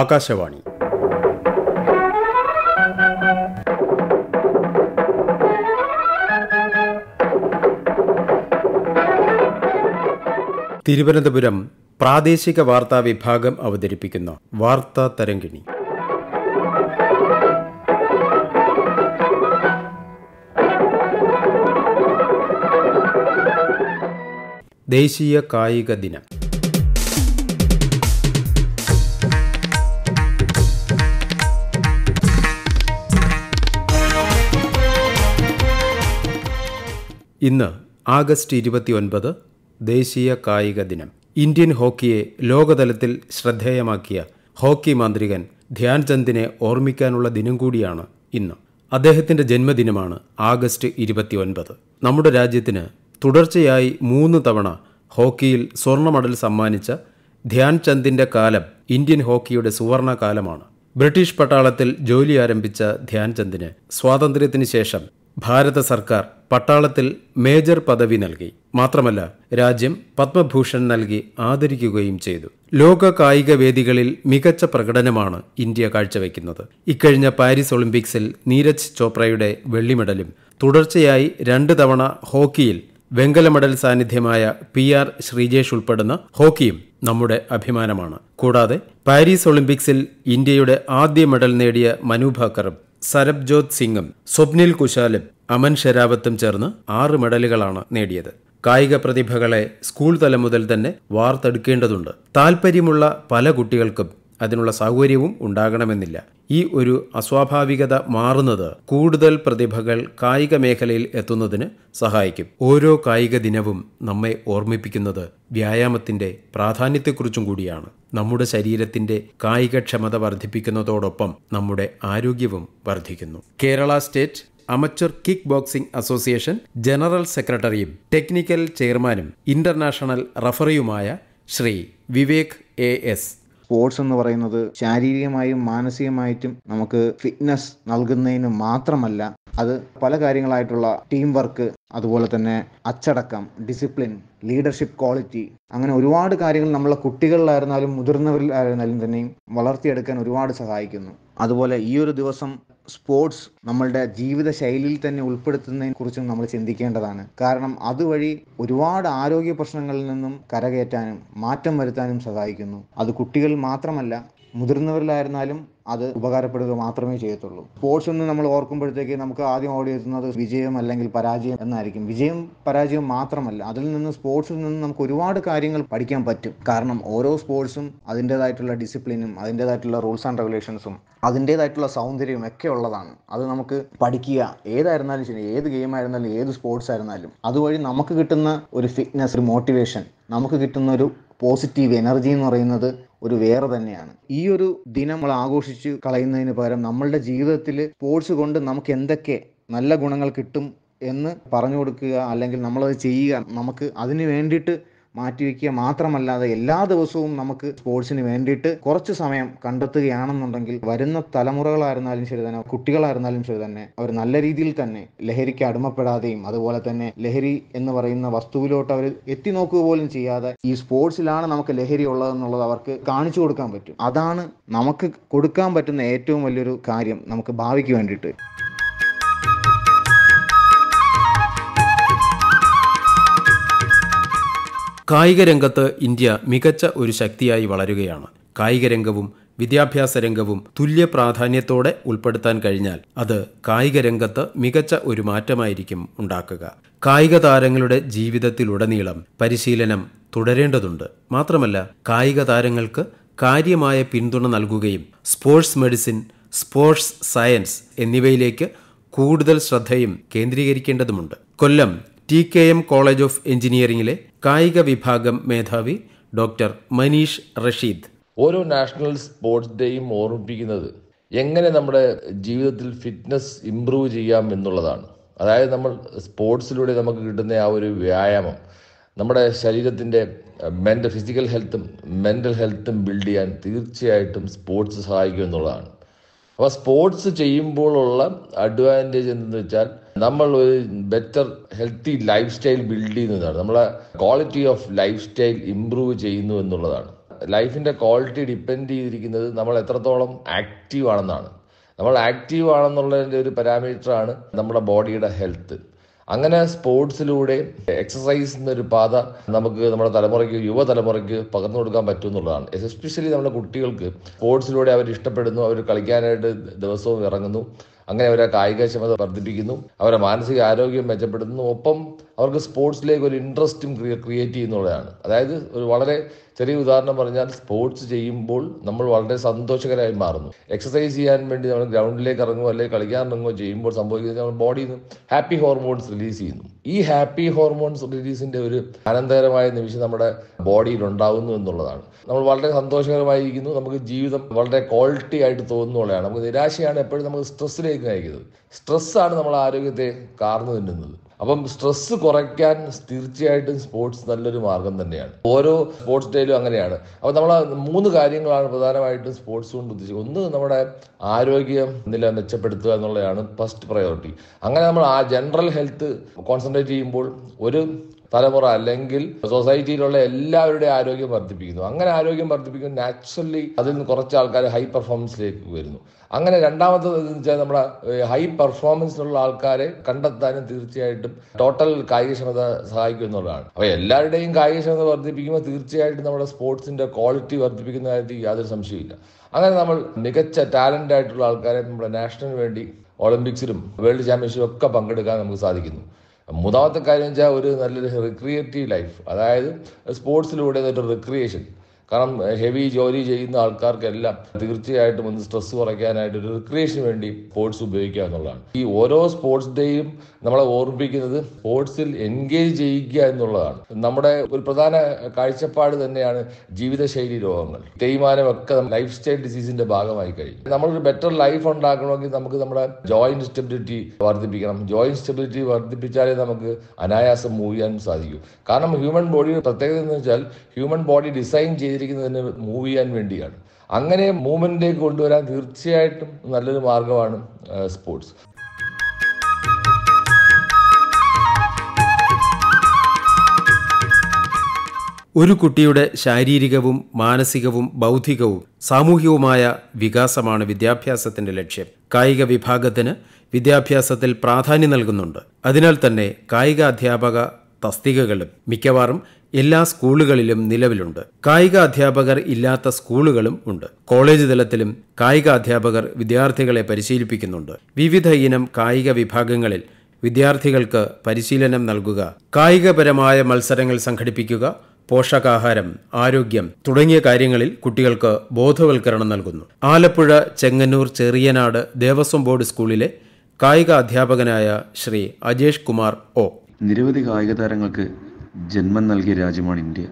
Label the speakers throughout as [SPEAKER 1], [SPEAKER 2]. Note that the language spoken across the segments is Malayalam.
[SPEAKER 1] ആകാശവാണി തിരുവനന്തപുരം പ്രാദേശിക വാർത്താ വിഭാഗം അവതരിപ്പിക്കുന്ന വാർത്താ തരംഗിണി ദേശീയ കായിക ദിനം ഇന്ന് ആഗസ്റ്റ് ഇരുപത്തിയൊൻപത് ദേശീയ കായിക ദിനം ഇന്ത്യൻ ഹോക്കിയെ ലോകതലത്തിൽ ശ്രദ്ധേയമാക്കിയ ഹോക്കി മാന്ത്രികൻ ധ്യാൻചന്ദിനെ ഓർമ്മിക്കാനുള്ള ദിനം കൂടിയാണ് ഇന്ന് അദ്ദേഹത്തിൻ്റെ ജന്മദിനമാണ് ആഗസ്റ്റ് ഇരുപത്തിയൊൻപത് നമ്മുടെ രാജ്യത്തിന് തുടർച്ചയായി മൂന്ന് തവണ ഹോക്കിയിൽ സ്വർണ്ണ മെഡൽ സമ്മാനിച്ച ധ്യാൻചന്ദിൻ്റെ കാലം ഇന്ത്യൻ ഹോക്കിയുടെ സുവർണ കാലമാണ് ബ്രിട്ടീഷ് പട്ടാളത്തിൽ ജോലി ആരംഭിച്ച ധ്യാൻചന്ദിന് സ്വാതന്ത്ര്യത്തിന് ശേഷം ഭാരത സർക്കാർ പട്ടാളത്തിൽ മേജർ പദവി നൽകി മാത്രമല്ല രാജ്യം പത്മഭൂഷൺ നൽകി ആദരിക്കുകയും ചെയ്തു ലോക കായിക വേദികളിൽ മികച്ച പ്രകടനമാണ് ഇന്ത്യ കാഴ്ചവെക്കുന്നത് ഇക്കഴിഞ്ഞ പാരീസ് ഒളിമ്പിക്സിൽ നീരജ് ചോപ്രയുടെ വെള്ളിമെഡലും തുടർച്ചയായി രണ്ട് തവണ ഹോക്കിയിൽ വെങ്കല മെഡൽ സാന്നിധ്യമായ പി ആർ ശ്രീജേഷ് ഉൾപ്പെടുന്ന ഹോക്കിയും നമ്മുടെ അഭിമാനമാണ് കൂടാതെ പാരീസ് ഒളിമ്പിക്സിൽ ഇന്ത്യയുടെ ആദ്യ മെഡൽ നേടിയ മനു ഭാക്കറും സരബ്ജോത് സിംഗും സ്വപ്നിൽ കുശാലും അമൻ ഷെരാവത്തും ചേർന്ന് ആറ് മെഡലുകളാണ് നേടിയത് കായിക പ്രതിഭകളെ സ്കൂൾ തലം മുതൽ തന്നെ വാർത്തെടുക്കേണ്ടതുണ്ട് താൽപ്പര്യമുള്ള പല കുട്ടികൾക്കും അതിനുള്ള സൗകര്യവും ഉണ്ടാകണമെന്നില്ല ഈ ഒരു അസ്വാഭാവികത മാറുന്നത് കൂടുതൽ പ്രതിഭകൾ കായിക മേഖലയിൽ എത്തുന്നതിന് സഹായിക്കും ഓരോ കായിക ദിനവും നമ്മെ ഓർമ്മിപ്പിക്കുന്നത് വ്യായാമത്തിന്റെ പ്രാധാന്യത്തെക്കുറിച്ചും കൂടിയാണ് നമ്മുടെ ശരീരത്തിന്റെ കായികക്ഷമത വർദ്ധിപ്പിക്കുന്നതോടൊപ്പം നമ്മുടെ ആരോഗ്യവും വർദ്ധിക്കുന്നു Kerala state amateur kick boxing association general സെക്രട്ടറിയും ടെക്നിക്കൽ ചെയർമാനും ഇന്റർനാഷണൽ റഫറിയുമായ Shri
[SPEAKER 2] Vivek A S sports എന്ന് പറയുന്നത് ശാരീരികമായും മാനസികമായിട്ടും നമുക്ക് ഫിറ്റ്നസ് നൽകുന്നതിന് മാത്രമല്ല അത് പല കാര്യങ്ങളായിട്ടുള്ള ടീം വർക്ക് അതുപോലെ തന്നെ അച്ചടക്കം ഡിസിപ്ലിൻ ലീഡർഷിപ്പ് ക്വാളിറ്റി അങ്ങനെ ഒരുപാട് കാര്യങ്ങൾ നമ്മളെ കുട്ടികളിലായിരുന്നാലും മുതിർന്നവരിലായിരുന്നാലും തന്നെയും വളർത്തിയെടുക്കാൻ ഒരുപാട് സഹായിക്കുന്നു അതുപോലെ ഈ ഒരു ദിവസം സ്പോർട്സ് നമ്മളുടെ ജീവിത ശൈലിയിൽ തന്നെ ഉൾപ്പെടുത്തുന്നതിനെ കുറിച്ചും നമ്മൾ ചിന്തിക്കേണ്ടതാണ് കാരണം അതുവഴി ഒരുപാട് ആരോഗ്യ പ്രശ്നങ്ങളിൽ നിന്നും കരകയറ്റാനും മാറ്റം വരുത്താനും സഹായിക്കുന്നു അത് കുട്ടികൾ മാത്രമല്ല മുതിർന്നവരിലായിരുന്നാലും അത് ഉപകാരപ്പെടുക മാത്രമേ ചെയ്യത്തുള്ളൂ സ്പോർട്സ് എന്ന് നമ്മൾ ഓർക്കുമ്പോഴത്തേക്ക് നമുക്ക് ആദ്യം എത്തുന്നത് വിജയം അല്ലെങ്കിൽ പരാജയം എന്നായിരിക്കും വിജയം പരാജയം മാത്രമല്ല അതിൽ നിന്ന് സ്പോർട്സിൽ നിന്ന് നമുക്ക് ഒരുപാട് കാര്യങ്ങൾ പഠിക്കാൻ പറ്റും കാരണം ഓരോ സ്പോർട്സും അതിൻ്റെതായിട്ടുള്ള ഡിസിപ്ലിനും അതിൻ്റെതായിട്ടുള്ള റൂൾസ് ആൻഡ് റെഗുലേഷൻസും അതിൻ്റെതായിട്ടുള്ള സൗന്ദര്യവും ഒക്കെ ഉള്ളതാണ് അത് നമുക്ക് പഠിക്കുക ഏതായിരുന്നാലും ശരി ഏത് ഗെയിം ആയിരുന്നാലും ഏത് സ്പോർട്സ് ആയിരുന്നാലും അതുവഴി നമുക്ക് കിട്ടുന്ന ഒരു ഫിറ്റ്നസ് ഒരു മോട്ടിവേഷൻ നമുക്ക് കിട്ടുന്ന ഒരു പോസിറ്റീവ് എനർജി എന്ന് പറയുന്നത് ഒരു വേറെ തന്നെയാണ് ഈ ഒരു ദിനം നമ്മൾ ആഘോഷിച്ച് കളയുന്നതിന് പകരം നമ്മളുടെ ജീവിതത്തിൽ സ്പോർട്സ് കൊണ്ട് നമുക്ക് എന്തൊക്കെ നല്ല ഗുണങ്ങൾ കിട്ടും എന്ന് പറഞ്ഞു കൊടുക്കുക അല്ലെങ്കിൽ നമ്മളത് ചെയ്യുക നമുക്ക് അതിന് വേണ്ടിയിട്ട് മാറ്റിവെക്കുക മാത്രമല്ലാതെ എല്ലാ ദിവസവും നമുക്ക് സ്പോർട്സിന് വേണ്ടിയിട്ട് കുറച്ച് സമയം കണ്ടെത്തുകയാണെന്നുണ്ടെങ്കിൽ വരുന്ന തലമുറകളായിരുന്നാലും ശരി തന്നെ കുട്ടികളായിരുന്നാലും ശരി തന്നെ അവർ നല്ല രീതിയിൽ തന്നെ ലഹരിക്ക് അടിമപ്പെടാതെയും അതുപോലെ തന്നെ ലഹരി എന്ന് പറയുന്ന വസ്തുവിലോട്ട് അവർ എത്തി നോക്കുക പോലും ചെയ്യാതെ ഈ സ്പോർട്സിലാണ് നമുക്ക് ലഹരി ഉള്ളതെന്നുള്ളത് അവർക്ക് കാണിച്ചു കൊടുക്കാൻ പറ്റും അതാണ് നമുക്ക് കൊടുക്കാൻ പറ്റുന്ന ഏറ്റവും വലിയൊരു കാര്യം നമുക്ക് ഭാവിക്ക് വേണ്ടിയിട്ട്
[SPEAKER 1] കായിക രംഗത്ത് ഇന്ത്യ മികച്ച ഒരു ശക്തിയായി വളരുകയാണ് കായിക രംഗവും വിദ്യാഭ്യാസ രംഗവും തുല്യ പ്രാധാന്യത്തോടെ ഉൾപ്പെടുത്താൻ കഴിഞ്ഞാൽ അത് കായിക രംഗത്ത് മികച്ച ഒരു മാറ്റമായിരിക്കും ഉണ്ടാക്കുക കായിക താരങ്ങളുടെ ജീവിതത്തിലുടനീളം പരിശീലനം തുടരേണ്ടതുണ്ട് മാത്രമല്ല കായിക താരങ്ങൾക്ക് കാര്യമായ പിന്തുണ നൽകുകയും സ്പോർട്സ് മെഡിസിൻ സ്പോർട്സ് സയൻസ് എന്നിവയിലേക്ക് കൂടുതൽ ശ്രദ്ധയും കേന്ദ്രീകരിക്കേണ്ടതുമുണ്ട് Kollam T K M college of എഞ്ചിനീയറിംഗിലെ കായിക വിഭാഗം മേധാവി ഡോക്ടർ മനീഷ് റഷീദ്
[SPEAKER 3] ഓരോ നാഷണൽ സ്പോർട്സ് ഡേയും ഓർമ്മിപ്പിക്കുന്നത് എങ്ങനെ നമ്മുടെ ജീവിതത്തിൽ ഫിറ്റ്നസ് ഇമ്പ്രൂവ് ചെയ്യാം എന്നുള്ളതാണ് അതായത് നമ്മൾ സ്പോർട്സിലൂടെ നമുക്ക് കിട്ടുന്ന ആ ഒരു വ്യായാമം നമ്മുടെ ശരീരത്തിൻ്റെ മെൻ്റൽ ഫിസിക്കൽ ഹെൽത്തും മെൻ്റൽ ഹെൽത്തും ബിൽഡ് ചെയ്യാൻ തീർച്ചയായിട്ടും സ്പോർട്സ് സഹായിക്കും എന്നുള്ളതാണ് അപ്പോൾ സ്പോർട്സ് ചെയ്യുമ്പോഴുള്ള അഡ്വാൻറ്റേജ് എന്തെന്ന് വെച്ചാൽ നമ്മൾ ഒരു better healthy life style build ചെയ്യുന്നതാണ് നമ്മളെ quality of life style improve ചെയ്യുന്നു എന്നുള്ളതാണ് ലൈഫിന്റെ ക്വാളിറ്റി ഡിപ്പെൻഡ് ചെയ്തിരിക്കുന്നത് നമ്മൾ എത്രത്തോളം ആക്റ്റീവ് ആണെന്നാണ് നമ്മൾ ആക്റ്റീവ് ആണെന്നുള്ളതിന്റെ ഒരു പാരാമീറ്ററാണ് നമ്മുടെ ബോഡിയുടെ ഹെൽത്ത് അങ്ങനെ സ്പോർട്സിലൂടെ എക്സസൈസ് എന്നൊരു പാത നമുക്ക് നമ്മുടെ തലമുറയ്ക്ക് യുവതലമുറയ്ക്ക് പകർന്നു കൊടുക്കാൻ പറ്റും എന്നുള്ളതാണ് എസ്പെഷ്യലി നമ്മുടെ കുട്ടികൾക്ക് സ്പോർട്സിലൂടെ അവർ ഇഷ്ടപ്പെടുന്നു അവർ കളിക്കാനായിട്ട് ദിവസവും ഇറങ്ങുന്നു അങ്ങനെ അവരെ കായികക്ഷമത വർദ്ധിപ്പിക്കുന്നു അവരെ മാനസിക ആരോഗ്യം മെച്ചപ്പെടുന്നു ഒപ്പം അവർക്ക് സ്പോർട്സിലേക്ക് ഒരു ഇൻട്രസ്റ്റും ക്രിയേറ്റ് ചെയ്യുന്നുള്ളതാണ് അതായത് ഒരു വളരെ ചെറിയ ഉദാഹരണം പറഞ്ഞാൽ സ്പോർട്സ് ചെയ്യുമ്പോൾ നമ്മൾ വളരെ സന്തോഷകരമായി മാറുന്നു എക്സസൈസ് ചെയ്യാൻ വേണ്ടി നമ്മൾ ഗ്രൗണ്ടിലേക്ക് ഇറങ്ങുമോ അല്ലെങ്കിൽ കളിക്കാൻ ഇറങ്ങുകയോ ചെയ്യുമ്പോൾ സംഭവിക്കുന്നത് നമ്മൾ ബോഡിയിൽ നിന്ന് ഹാപ്പി ഹോർമോൺസ് റിലീസ് ചെയ്യുന്നു ഈ ഹാപ്പി ഹോർമോൺസ് റിലീസിന്റെ ഒരു ആനന്ദകരമായ നിമിഷം നമ്മുടെ ബോഡിയിൽ ഉണ്ടാവുന്നു എന്നുള്ളതാണ് നമ്മൾ വളരെ സന്തോഷകരമായിരിക്കുന്നു നമുക്ക് ജീവിതം വളരെ ക്വാളിറ്റി ആയിട്ട് തോന്നുന്നുള്ളതാണ് നമുക്ക് നിരാശയാണ് എപ്പോഴും നമുക്ക് സ്ട്രെസ്സിലേക്ക് നയിക്കുന്നത് സ്ട്രെസ്സാണ് നമ്മൾ ആരോഗ്യത്തെ കാർന്നു തിന്നുന്നത് അപ്പം സ്ട്രെസ് കുറയ്ക്കാൻ തീർച്ചയായിട്ടും സ്പോർട്സ് നല്ലൊരു മാർഗം തന്നെയാണ് ഓരോ സ്പോർട്സ് ഡേയിലും അങ്ങനെയാണ് അപ്പോൾ നമ്മൾ മൂന്ന് കാര്യങ്ങളാണ് പ്രധാനമായിട്ടും സ്പോർട്സ് കൊണ്ട് ഉദ്ദേശിക്കുന്നത് ഒന്ന് നമ്മുടെ ആരോഗ്യം നില മെച്ചപ്പെടുത്തുക എന്നുള്ളതാണ് ഫസ്റ്റ് പ്രയോറിറ്റി അങ്ങനെ നമ്മൾ ആ ജനറൽ ഹെൽത്ത് കോൺസെൻട്രേറ്റ് ചെയ്യുമ്പോൾ ഒരു തലമുറ അല്ലെങ്കിൽ സൊസൈറ്റിയിലുള്ള എല്ലാവരുടെയും ആരോഗ്യം വർദ്ധിപ്പിക്കുന്നു അങ്ങനെ ആരോഗ്യം വർദ്ധിപ്പിക്കുന്നു നാച്ചുറലി അതിൽ നിന്ന് കുറച്ച് ആൾക്കാർ ഹൈ പെർഫോമൻസിലേക്ക് വരുന്നു അങ്ങനെ രണ്ടാമത്തെ എന്ന് വെച്ചാൽ നമ്മുടെ ഹൈ പെർഫോമൻസിലുള്ള ആൾക്കാരെ കണ്ടെത്താനും തീർച്ചയായിട്ടും ടോട്ടൽ കായികക്ഷമത സഹായിക്കും എന്നുള്ളതാണ് അപ്പോൾ എല്ലാവരുടെയും കായികക്ഷമത വർദ്ധിപ്പിക്കുമ്പോൾ തീർച്ചയായിട്ടും നമ്മുടെ സ്പോർട്സിന്റെ ക്വാളിറ്റി വർദ്ധിപ്പിക്കുന്ന കാര്യത്തിൽ യാതൊരു സംശയമില്ല അങ്ങനെ നമ്മൾ മികച്ച ടാലന്റ് ആയിട്ടുള്ള ആൾക്കാരെ നമ്മുടെ നാഷണലിന് വേണ്ടി ഒളിമ്പിക്സിലും വേൾഡ് ചാമ്പ്യൻഷിപ്പിലും ഒക്കെ പങ്കെടുക്കാൻ നമുക്ക് സാധിക്കുന്നു മൂന്നാമത്തെ കാര്യം വെച്ചാൽ ഒരു നല്ലൊരു റിക്രിയേറ്റീവ് ലൈഫ് അതായത് സ്പോർട്സിലൂടെ ഒരു റിക്രിയേഷൻ കാരണം ഹെവി ജോലി ചെയ്യുന്ന ആൾക്കാർക്കെല്ലാം തീർച്ചയായിട്ടും ഒന്ന് സ്ട്രെസ് കുറയ്ക്കാനായിട്ട് ഒരു റിക്രിയേഷന് വേണ്ടി സ്പോർട്സ് ഉപയോഗിക്കുക എന്നുള്ളതാണ് ഈ ഓരോ സ്പോർട്സ് ഡേയും നമ്മളെ ഓർമ്മിപ്പിക്കുന്നത് സ്പോർട്സിൽ എൻഗേജ് ചെയ്യുക എന്നുള്ളതാണ് നമ്മുടെ ഒരു പ്രധാന കാഴ്ചപ്പാട് തന്നെയാണ് ജീവിതശൈലി രോഗങ്ങൾ തേയ്മാനമൊക്കെ ലൈഫ് സ്റ്റൈൽ ഡിസീസിന്റെ ഭാഗമായി കഴിഞ്ഞു നമ്മളൊരു ബെറ്റർ ലൈഫ് ഉണ്ടാക്കണമെങ്കിൽ നമുക്ക് നമ്മുടെ ജോയിന്റ് സ്റ്റെബിലിറ്റി വർദ്ധിപ്പിക്കണം ജോയിന്റ് സ്റ്റെബിലിറ്റി വർദ്ധിപ്പിച്ചാലേ നമുക്ക് അനായാസം മൂവ് ചെയ്യാൻ സാധിക്കൂ കാരണം ഹ്യൂമൻ ബോഡിയുടെ പ്രത്യേകത എന്ന് വെച്ചാൽ ഹ്യൂമൻ ബോഡി ഡിസൈൻ ചെയ്ത് ചെയ്തിരിക്കുന്നത് തന്നെ മൂവ് ചെയ്യാൻ വേണ്ടിയാണ് അങ്ങനെ മൂവ്മെന്റിലേക്ക് കൊണ്ടുവരാൻ തീർച്ചയായിട്ടും നല്ലൊരു മാർഗമാണ് സ്പോർട്സ്
[SPEAKER 1] ഒരു കുട്ടിയുടെ ശാരീരികവും മാനസികവും ബൗദ്ധികവും സാമൂഹികവുമായ വികാസമാണ് വിദ്യാഭ്യാസത്തിന്റെ ലക്ഷ്യം കായിക വിഭാഗത്തിന് വിദ്യാഭ്യാസത്തിൽ പ്രാധാന്യം നൽകുന്നുണ്ട് അതിനാൽ തന്നെ കായിക അധ്യാപക തസ്തികകളും മിക്കവാറും എല്ലാ സ്കൂളുകളിലും നിലവിലുണ്ട് കായിക അധ്യാപകർ ഇല്ലാത്ത സ്കൂളുകളും ഉണ്ട് കോളേജ് തലത്തിലും കായിക അധ്യാപകർ വിദ്യാർത്ഥികളെ പരിശീലിപ്പിക്കുന്നുണ്ട് വിവിധ ഇനം കായിക വിഭാഗങ്ങളിൽ വിദ്യാർത്ഥികൾക്ക് പരിശീലനം നൽകുക കായികപരമായ മത്സരങ്ങൾ സംഘടിപ്പിക്കുക പോഷകാഹാരം ആരോഗ്യം തുടങ്ങിയ കാര്യങ്ങളിൽ കുട്ടികൾക്ക് ബോധവൽക്കരണം നൽകുന്നു ആലപ്പുഴ ചെങ്ങന്നൂർ ചെറിയനാട് ദേവസ്വം ബോർഡ് സ്കൂളിലെ കായിക അധ്യാപകനായ ശ്രീ അജേഷ് കുമാർ ഒ
[SPEAKER 4] നിരവധി കായിക താരങ്ങൾക്ക് ജന്മം നൽകിയ രാജ്യമാണ് ഇന്ത്യ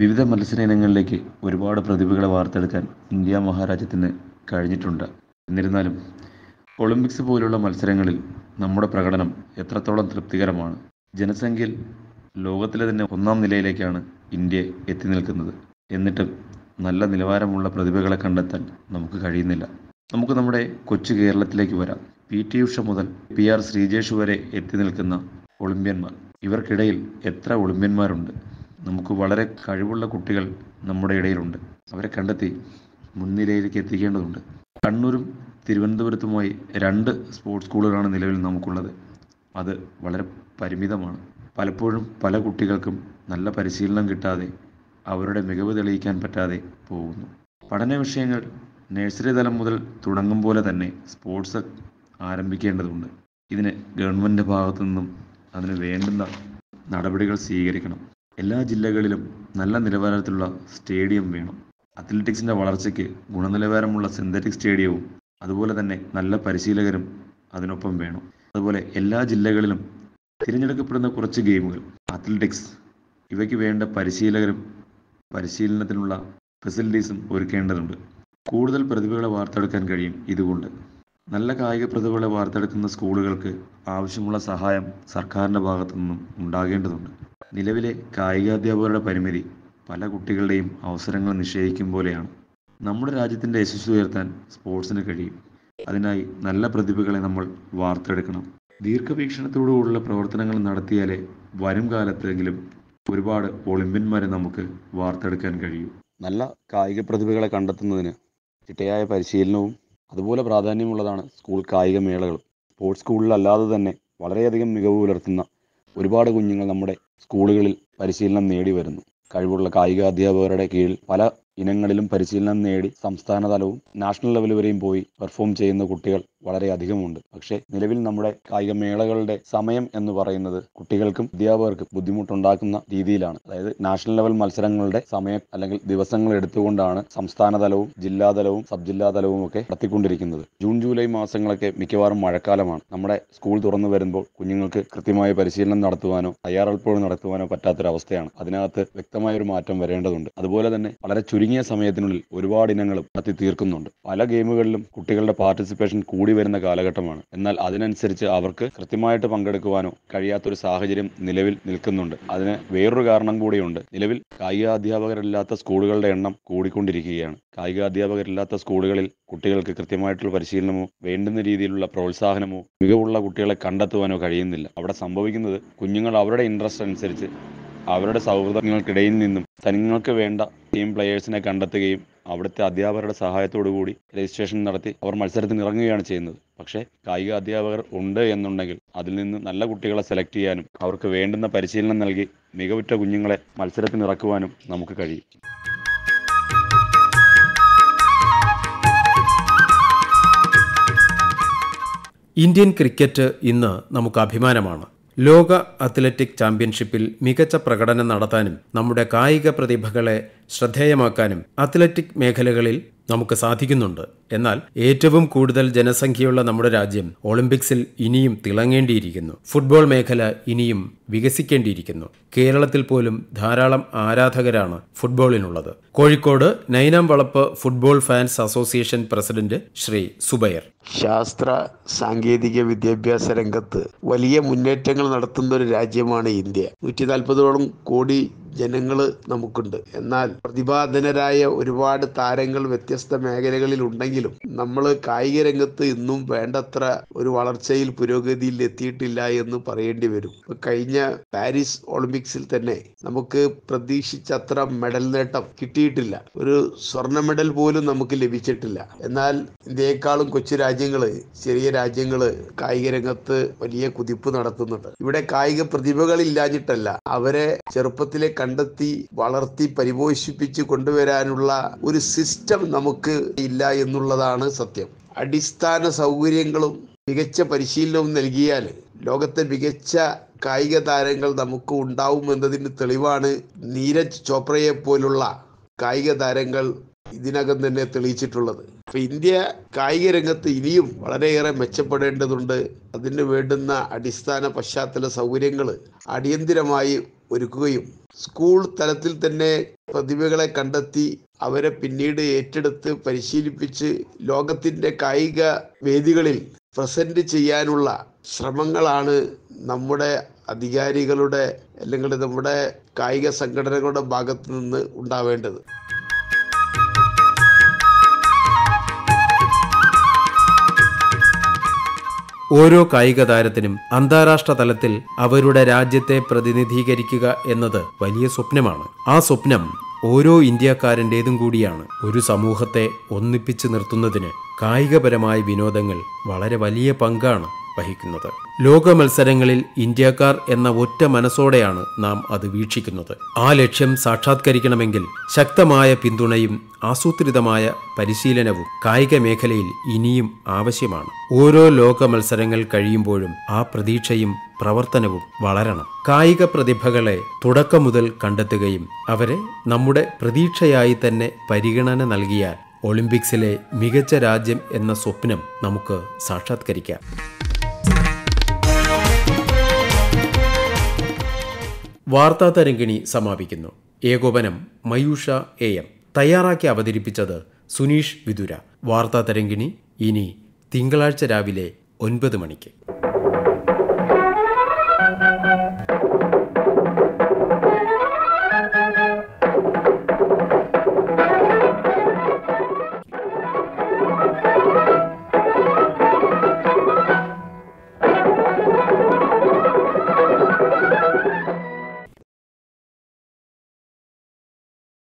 [SPEAKER 4] വിവിധ മത്സര ഇനങ്ങളിലേക്ക് ഒരുപാട് പ്രതിഭകളെ വാർത്തെടുക്കാൻ ഇന്ത്യ മഹാരാജ്യത്തിന് കഴിഞ്ഞിട്ടുണ്ട് എന്നിരുന്നാലും ഒളിമ്പിക്സ് പോലുള്ള മത്സരങ്ങളിൽ നമ്മുടെ പ്രകടനം എത്രത്തോളം തൃപ്തികരമാണ് ജനസംഖ്യയിൽ ലോകത്തിലെ തന്നെ ഒന്നാം നിലയിലേക്കാണ് ഇന്ത്യ എത്തി നിൽക്കുന്നത് എന്നിട്ടും നല്ല നിലവാരമുള്ള പ്രതിഭകളെ കണ്ടെത്താൻ നമുക്ക് കഴിയുന്നില്ല നമുക്ക് നമ്മുടെ കൊച്ചു കേരളത്തിലേക്ക് വരാം പി ടി ഉഷ മുതൽ പി ആർ ശ്രീജേഷ് വരെ എത്തി നിൽക്കുന്ന ഒളിമ്പ്യന്മാർ ഇവർക്കിടയിൽ എത്ര ഒളിമ്പ്യന്മാരുണ്ട് നമുക്ക് വളരെ കഴിവുള്ള കുട്ടികൾ നമ്മുടെ ഇടയിലുണ്ട് അവരെ കണ്ടെത്തി മുൻനിരയിലേക്ക് എത്തിക്കേണ്ടതുണ്ട് കണ്ണൂരും തിരുവനന്തപുരത്തുമായി രണ്ട് സ്പോർട്സ് സ്കൂളുകളാണ് നിലവിൽ നമുക്കുള്ളത് അത് വളരെ പരിമിതമാണ് പലപ്പോഴും പല കുട്ടികൾക്കും നല്ല പരിശീലനം കിട്ടാതെ അവരുടെ മികവ് തെളിയിക്കാൻ പറ്റാതെ പോകുന്നു പഠന വിഷയങ്ങൾ നഴ്സറി തലം മുതൽ തുടങ്ങും പോലെ തന്നെ സ്പോർട്സ് ആരംഭിക്കേണ്ടതുണ്ട് ഇതിന് ഗവൺമെൻറ് ഭാഗത്തു നിന്നും അതിന് വേണ്ടുന്ന നടപടികൾ സ്വീകരിക്കണം എല്ലാ ജില്ലകളിലും നല്ല നിലവാരത്തിലുള്ള സ്റ്റേഡിയം വേണം അത്ലറ്റിക്സിൻ്റെ വളർച്ചയ്ക്ക് ഗുണനിലവാരമുള്ള സിന്തറ്റിക് സ്റ്റേഡിയവും അതുപോലെ തന്നെ നല്ല പരിശീലകരും അതിനൊപ്പം വേണം അതുപോലെ എല്ലാ ജില്ലകളിലും തിരഞ്ഞെടുക്കപ്പെടുന്ന കുറച്ച് ഗെയിമുകൾ അത്ലറ്റിക്സ് ഇവയ്ക്ക് വേണ്ട പരിശീലകരും പരിശീലനത്തിനുള്ള ഫെസിലിറ്റീസും ഒരുക്കേണ്ടതുണ്ട് കൂടുതൽ പ്രതിഭകളെ വാർത്തെടുക്കാൻ കഴിയും ഇതുകൊണ്ട് നല്ല കായിക പ്രതിഭകളെ വാർത്തെടുക്കുന്ന സ്കൂളുകൾക്ക് ആവശ്യമുള്ള സഹായം സർക്കാരിൻ്റെ ഭാഗത്തു നിന്നും ഉണ്ടാകേണ്ടതുണ്ട് നിലവിലെ കായികാധ്യാപകരുടെ പരിമിതി പല കുട്ടികളുടെയും അവസരങ്ങൾ നിശ്ചയിക്കും പോലെയാണ് നമ്മുടെ രാജ്യത്തിൻ്റെ യശസ് ഉയർത്താൻ സ്പോർട്സിന് കഴിയും അതിനായി നല്ല പ്രതിഭകളെ നമ്മൾ വാർത്തെടുക്കണം ദീർഘവീക്ഷണത്തോടുകൂടിയുള്ള പ്രവർത്തനങ്ങൾ നടത്തിയാലേ വരും കാലത്തെങ്കിലും ഒരുപാട് ഒളിമ്പ്യന്മാരെ നമുക്ക് വാർത്തെടുക്കാൻ കഴിയും നല്ല കായിക പ്രതിഭകളെ കണ്ടെത്തുന്നതിന് ചിട്ടയായ പരിശീലനവും അതുപോലെ പ്രാധാന്യമുള്ളതാണ് സ്കൂൾ കായിക മേളകൾ സ്പോർട്സ് സ്കൂളിലല്ലാതെ തന്നെ വളരെയധികം മികവ് പുലർത്തുന്ന ഒരുപാട് കുഞ്ഞുങ്ങൾ നമ്മുടെ സ്കൂളുകളിൽ പരിശീലനം നേടി വരുന്നു കഴിവുള്ള കായിക അധ്യാപകരുടെ കീഴിൽ പല ഇനങ്ങളിലും പരിശീലനം നേടി സംസ്ഥാന തലവും നാഷണൽ ലെവൽ വരെയും പോയി പെർഫോം ചെയ്യുന്ന കുട്ടികൾ വളരെയധികമുണ്ട് പക്ഷേ നിലവിൽ നമ്മുടെ മേളകളുടെ സമയം എന്ന് പറയുന്നത് കുട്ടികൾക്കും അധ്യാപകർക്കും ബുദ്ധിമുട്ടുണ്ടാക്കുന്ന രീതിയിലാണ് അതായത് നാഷണൽ ലെവൽ മത്സരങ്ങളുടെ സമയം അല്ലെങ്കിൽ ദിവസങ്ങൾ എടുത്തുകൊണ്ടാണ് സംസ്ഥാന തലവും ജില്ലാ സബ് ജില്ലാതലവും ഒക്കെ നടത്തിക്കൊണ്ടിരിക്കുന്നത് ജൂൺ ജൂലൈ മാസങ്ങളൊക്കെ മിക്കവാറും മഴക്കാലമാണ് നമ്മുടെ സ്കൂൾ തുറന്നു വരുമ്പോൾ കുഞ്ഞുങ്ങൾക്ക് കൃത്യമായ പരിശീലനം നടത്തുവാനോ തയ്യാറെടുപ്പുകൾ നടത്തുവാനോ പറ്റാത്തൊരവസ്ഥയാണ് അതിനകത്ത് വ്യക്തമായ ഒരു മാറ്റം വരേണ്ടതുണ്ട് അതുപോലെ തന്നെ വളരെ ചുരുങ്ങിയ സമയത്തിനുള്ളിൽ ഒരുപാട് ഇനങ്ങളും നടത്തി തീർക്കുന്നുണ്ട് പല ഗെയിമുകളിലും കുട്ടികളുടെ പാർട്ടിസിപ്പേഷൻ കൂടി കൂടി വരുന്ന കാലഘട്ടമാണ് എന്നാൽ അതിനനുസരിച്ച് അവർക്ക് കൃത്യമായിട്ട് പങ്കെടുക്കുവാനോ കഴിയാത്തൊരു സാഹചര്യം നിലവിൽ നിൽക്കുന്നുണ്ട് അതിന് വേറൊരു കാരണം കൂടിയുണ്ട് നിലവിൽ കായിക അധ്യാപകരില്ലാത്ത സ്കൂളുകളുടെ എണ്ണം കൂടിക്കൊണ്ടിരിക്കുകയാണ് കായിക അധ്യാപകരില്ലാത്ത സ്കൂളുകളിൽ കുട്ടികൾക്ക് കൃത്യമായിട്ടുള്ള പരിശീലനമോ വേണ്ടുന്ന രീതിയിലുള്ള പ്രോത്സാഹനമോ മികവുള്ള കുട്ടികളെ കണ്ടെത്തുവാനോ കഴിയുന്നില്ല അവിടെ സംഭവിക്കുന്നത് കുഞ്ഞുങ്ങൾ അവരുടെ ഇൻട്രസ്റ്റ് അനുസരിച്ച് അവരുടെ സൗഹൃദങ്ങൾക്കിടയിൽ നിന്നും തനിങ്ങൾക്ക് വേണ്ട ടീം പ്ലെയേഴ്സിനെ കണ്ടെത്തുകയും അവിടുത്തെ അധ്യാപകരുടെ സഹായത്തോടു കൂടി രജിസ്ട്രേഷൻ നടത്തി അവർ മത്സരത്തിന് ഇറങ്ങുകയാണ് ചെയ്യുന്നത് പക്ഷേ കായിക അധ്യാപകർ ഉണ്ട് എന്നുണ്ടെങ്കിൽ അതിൽ നിന്ന് നല്ല കുട്ടികളെ സെലക്ട് ചെയ്യാനും അവർക്ക് വേണ്ടുന്ന പരിശീലനം നൽകി മികവുറ്റ കുഞ്ഞുങ്ങളെ മത്സരത്തിന്
[SPEAKER 1] ഇറക്കുവാനും നമുക്ക് കഴിയും ഇന്ത്യൻ ക്രിക്കറ്റ് ഇന്ന് നമുക്ക് അഭിമാനമാണ് ലോക അത്ലറ്റിക് ചാമ്പ്യൻഷിപ്പിൽ മികച്ച പ്രകടനം നടത്താനും നമ്മുടെ കായിക പ്രതിഭകളെ ശ്രദ്ധേയമാക്കാനും അത്ലറ്റിക് മേഖലകളിൽ നമുക്ക് സാധിക്കുന്നുണ്ട് എന്നാൽ ഏറ്റവും കൂടുതൽ ജനസംഖ്യയുള്ള നമ്മുടെ രാജ്യം ഒളിമ്പിക്സിൽ ഇനിയും തിളങ്ങേണ്ടിയിരിക്കുന്നു ഫുട്ബോൾ മേഖല ഇനിയും വികസിക്കേണ്ടിയിരിക്കുന്നു കേരളത്തിൽ പോലും ധാരാളം ആരാധകരാണ് ഫുട്ബോളിനുള്ളത് Kozhikode Nainam Valappu football fans association
[SPEAKER 5] president Shri Zubair ശാസ്ത്ര സാങ്കേതിക വിദ്യാഭ്യാസ രംഗത്ത് വലിയ മുന്നേറ്റങ്ങൾ നടത്തുന്ന ഒരു രാജ്യമാണ് ഇന്ത്യ നൂറ്റി നാൽപ്പതോളം കോടി ജനങ്ങൾ നമുക്കുണ്ട് എന്നാൽ പ്രതിഭാധനരായ ഒരുപാട് താരങ്ങൾ വ്യത്യസ്ത മേഖലകളിൽ ഉണ്ടെങ്കിലും നമ്മൾ കായിക രംഗത്ത് ഇന്നും വേണ്ടത്ര ഒരു വളർച്ചയിൽ പുരോഗതിയിൽ എത്തിയിട്ടില്ല എന്ന് പറയേണ്ടി വരും കഴിഞ്ഞ പാരീസ് ഒളിമ്പിക്സിൽ തന്നെ നമുക്ക് പ്രതീക്ഷിച്ചത്ര മെഡൽ നേട്ടം കിട്ടിയിട്ടില്ല ഒരു സ്വർണ്ണ മെഡൽ പോലും നമുക്ക് ലഭിച്ചിട്ടില്ല എന്നാൽ ഇന്ത്യയെക്കാളും കൊച്ചു രാജ്യങ്ങൾ ചെറിയ രാജ്യങ്ങൾ കായിക രംഗത്ത് വലിയ കുതിപ്പ് നടത്തുന്നുണ്ട് ഇവിടെ കായിക പ്രതിഭകളില്ലാഞ്ഞിട്ടല്ല അവരെ ചെറുപ്പത്തിലെ കണ്ടെത്തി വളർത്തി പരിപോഷിപ്പിച്ച് കൊണ്ടുവരാനുള്ള ഒരു സിസ്റ്റം നമുക്ക് ഇല്ല എന്നുള്ളതാണ് സത്യം അടിസ്ഥാന സൗകര്യങ്ങളും മികച്ച പരിശീലനവും നൽകിയാൽ ലോകത്തെ മികച്ച കായിക താരങ്ങൾ നമുക്ക് ഉണ്ടാവുമെന്നതിന് തെളിവാണ് നീരജ് ചോപ്രയെ പോലുള്ള കായിക താരങ്ങൾ ഇതിനകം തന്നെ തെളിയിച്ചിട്ടുള്ളത് അപ്പൊ ഇന്ത്യ കായിക രംഗത്ത് ഇനിയും വളരെയേറെ മെച്ചപ്പെടേണ്ടതുണ്ട് അതിന് വേണ്ടുന്ന അടിസ്ഥാന പശ്ചാത്തല സൗകര്യങ്ങൾ അടിയന്തിരമായി ഒരുക്കുകയും സ്കൂൾ തലത്തിൽ തന്നെ പ്രതിഭകളെ കണ്ടെത്തി അവരെ പിന്നീട് ഏറ്റെടുത്ത് പരിശീലിപ്പിച്ച് ലോകത്തിന്റെ കായിക വേദികളിൽ പ്രസന്റ് ചെയ്യാനുള്ള ശ്രമങ്ങളാണ് നമ്മുടെ അധികാരികളുടെ അല്ലെങ്കിൽ നമ്മുടെ കായിക സംഘടനകളുടെ ഭാഗത്തു നിന്ന് ഉണ്ടാവേണ്ടത്
[SPEAKER 1] ഓരോ കായിക താരത്തിനും അന്താരാഷ്ട്ര തലത്തിൽ അവരുടെ രാജ്യത്തെ പ്രതിനിധീകരിക്കുക എന്നത് വലിയ സ്വപ്നമാണ് ആ സ്വപ്നം ഓരോ ഇന്ത്യക്കാരൻ്റെതും കൂടിയാണ് ഒരു സമൂഹത്തെ ഒന്നിപ്പിച്ചു നിർത്തുന്നതിന് കായികപരമായ വിനോദങ്ങൾ വളരെ വലിയ പങ്കാണ് വഹിക്കുന്നത് ലോക മത്സരങ്ങളിൽ ഇന്ത്യക്കാർ എന്ന ഒറ്റ മനസ്സോടെയാണ് നാം അത് വീക്ഷിക്കുന്നത് ആ ലക്ഷ്യം സാക്ഷാത്കരിക്കണമെങ്കിൽ ശക്തമായ പിന്തുണയും ആസൂത്രിതമായ പരിശീലനവും കായിക മേഖലയിൽ ഇനിയും ആവശ്യമാണ് ഓരോ ലോക മത്സരങ്ങൾ കഴിയുമ്പോഴും ആ പ്രതീക്ഷയും പ്രവർത്തനവും വളരണം കായിക പ്രതിഭകളെ തുടക്കം മുതൽ കണ്ടെത്തുകയും അവരെ നമ്മുടെ പ്രതീക്ഷയായി തന്നെ പരിഗണന നൽകിയാൽ ഒളിമ്പിക്സിലെ മികച്ച രാജ്യം എന്ന സ്വപ്നം നമുക്ക് സാക്ഷാത്കരിക്കാം വാർത്താതരംഗിണി സമാപിക്കുന്നു ഏകോപനം മയൂഷ എ എം തയ്യാറാക്കി അവതരിപ്പിച്ചത് സുനീഷ് വിദുര വാർത്താതരംഗിണി ഇനി തിങ്കളാഴ്ച രാവിലെ ഒൻപത് മണിക്ക്